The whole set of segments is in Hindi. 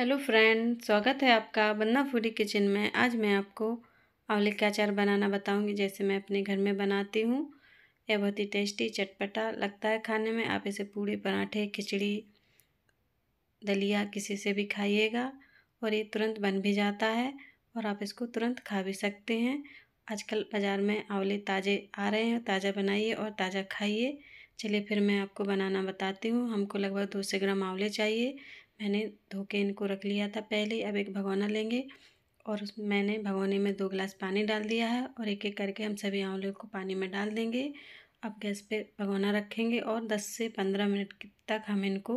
हेलो फ्रेंड स्वागत है आपका बन्ना फूडी किचन में आज मैं आपको आंवले का अचार बनाना बताऊंगी जैसे मैं अपने घर में बनाती हूँ यह बहुत ही टेस्टी चटपटा लगता है खाने में आप इसे पूड़ी पराठे खिचड़ी दलिया किसी से भी खाइएगा और ये तुरंत बन भी जाता है और आप इसको तुरंत खा भी सकते हैं आजकल बाज़ार में आंवले ताज़े आ रहे हैं ताज़ा बनाइए और ताज़ा खाइए चलिए फिर मैं आपको बनाना बताती हूँ हमको लगभग दो सौ ग्राम आंवले चाहिए मैंने धो के इनको रख लिया था पहले अब एक भगोना लेंगे और उस मैंने भगोने में दो गिलास पानी डाल दिया है और एक एक करके हम सभी आंवले को पानी में डाल देंगे अब गैस पे भगोना रखेंगे और 10 से 15 मिनट तक हम इनको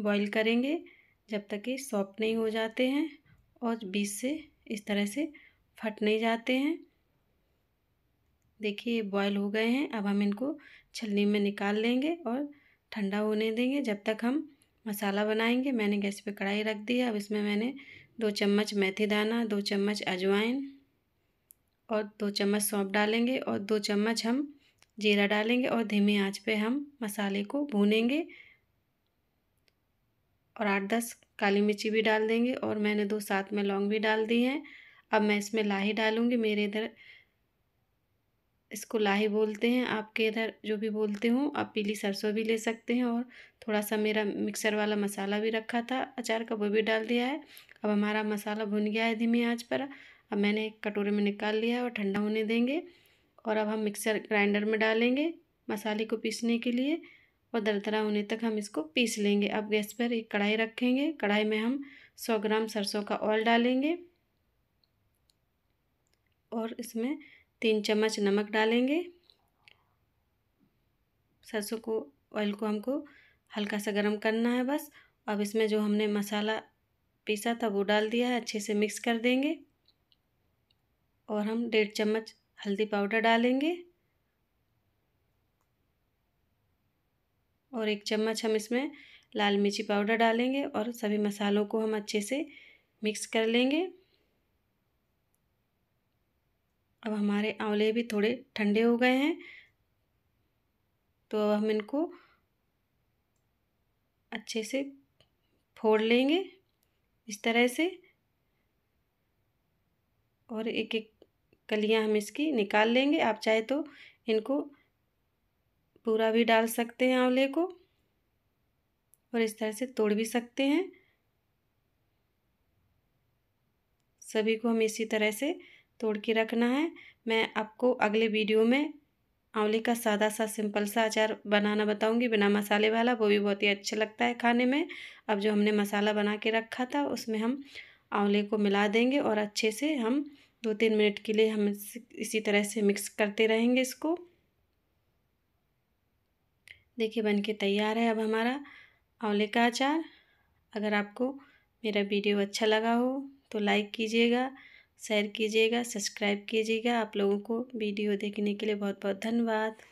बॉईल करेंगे जब तक ये सॉफ्ट नहीं हो जाते हैं और बीच से इस तरह से फट नहीं जाते हैं देखिए ये बॉयल हो गए हैं अब हम इनको छलनी में निकाल लेंगे और ठंडा होने देंगे जब तक हम मसाला बनाएंगे मैंने गैस पे कढ़ाई रख दी है अब इसमें मैंने दो चम्मच मेथी दाना दो चम्मच अजवाइन और दो चम्मच सौंप डालेंगे और दो चम्मच हम जीरा डालेंगे और धीमी आंच पे हम मसाले को भूनेंगे और आठ दस काली मिर्ची भी डाल देंगे और मैंने दो साथ में लौंग भी डाल दी हैं अब मैं इसमें लाही डालूँगी मेरे इधर इसको लाही बोलते हैं आपके इधर जो भी बोलते हो आप पीली सरसों भी ले सकते हैं और थोड़ा सा मेरा मिक्सर वाला मसाला भी रखा था अचार का वो भी डाल दिया है अब हमारा मसाला भुन गया है धीमी आँच पर अब मैंने एक कटोरे में निकाल लिया है और ठंडा होने देंगे और अब हम मिक्सर ग्राइंडर में डालेंगे मसाले को पीसने के लिए और दरदरा होने तक हम इसको पीस लेंगे अब गैस पर एक कढ़ाई रखेंगे कढ़ाई में हम सौ ग्राम सरसों का ऑयल डालेंगे और इसमें तीन चम्मच नमक डालेंगे सरसों को ऑयल को हमको हल्का सा गर्म करना है बस अब इसमें जो हमने मसाला पीसा था वो डाल दिया है अच्छे से मिक्स कर देंगे और हम डेढ़ चम्मच हल्दी पाउडर डालेंगे और एक चम्मच हम इसमें लाल मिर्ची पाउडर डालेंगे और सभी मसालों को हम अच्छे से मिक्स कर लेंगे अब हमारे आंवले भी थोड़े ठंडे हो गए हैं तो अब हम इनको अच्छे से फोड़ लेंगे इस तरह से और एक एक कलियां हम इसकी निकाल लेंगे आप चाहे तो इनको पूरा भी डाल सकते हैं आंवले को और इस तरह से तोड़ भी सकते हैं सभी को हम इसी तरह से तोड़ के रखना है मैं आपको अगले वीडियो में आंवले का सादा सा सिंपल सा अचार बनाना बताऊंगी बिना मसाले वाला वो भी बहुत ही अच्छा लगता है खाने में अब जो हमने मसाला बना के रखा था उसमें हम आंवले को मिला देंगे और अच्छे से हम दो तीन मिनट के लिए हम इसी तरह से मिक्स करते रहेंगे इसको देखिए बन के तैयार है अब हमारा आंवले का अचार अगर आपको मेरा वीडियो अच्छा लगा हो तो लाइक कीजिएगा शेयर कीजिएगा सब्सक्राइब कीजिएगा आप लोगों को वीडियो देखने के लिए बहुत बहुत धन्यवाद